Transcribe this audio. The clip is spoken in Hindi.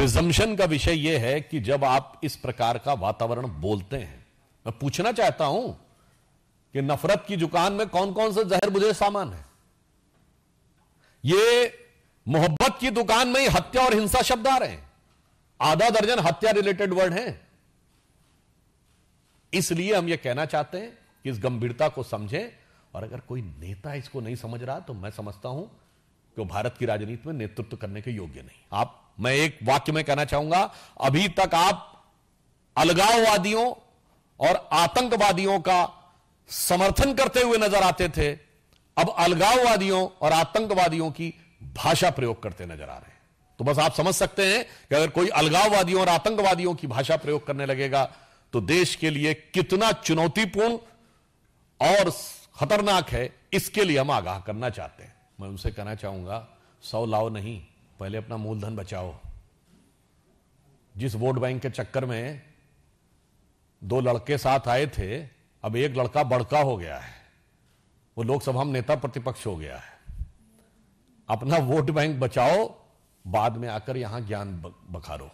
प्रिजम्पन का विषय यह है कि जब आप इस प्रकार का वातावरण बोलते हैं मैं पूछना चाहता हूं कि नफरत की दुकान में कौन कौन सा जहर बुझे सामान है ये मोहब्बत की दुकान में ही हत्या और हिंसा शब्द आ रहे हैं आधा दर्जन हत्या रिलेटेड वर्ड हैं इसलिए हम ये कहना चाहते हैं कि इस गंभीरता को समझें और अगर कोई नेता इसको नहीं समझ रहा तो मैं समझता हूं कि वो भारत की राजनीति में नेतृत्व करने के योग्य नहीं आप मैं एक वाक्य में कहना चाहूंगा अभी तक आप अलगाववादियों और आतंकवादियों का समर्थन करते हुए नजर आते थे अब अलगाववादियों और आतंकवादियों की भाषा प्रयोग करते नजर आ रहे हैं तो बस आप समझ सकते हैं कि अगर कोई अलगाववादियों और आतंकवादियों की भाषा प्रयोग करने लगेगा तो देश के लिए कितना चुनौतीपूर्ण और खतरनाक है इसके लिए हम आगाह करना चाहते हैं मैं उनसे कहना चाहूंगा सौ लाओ नहीं पहले अपना मूलधन बचाओ जिस वोट बैंक के चक्कर में दो लड़के साथ आए थे अब एक लड़का बड़का हो गया है वो लोकसभा में नेता प्रतिपक्ष हो गया है अपना वोट बैंक बचाओ बाद में आकर यहां ज्ञान बखारो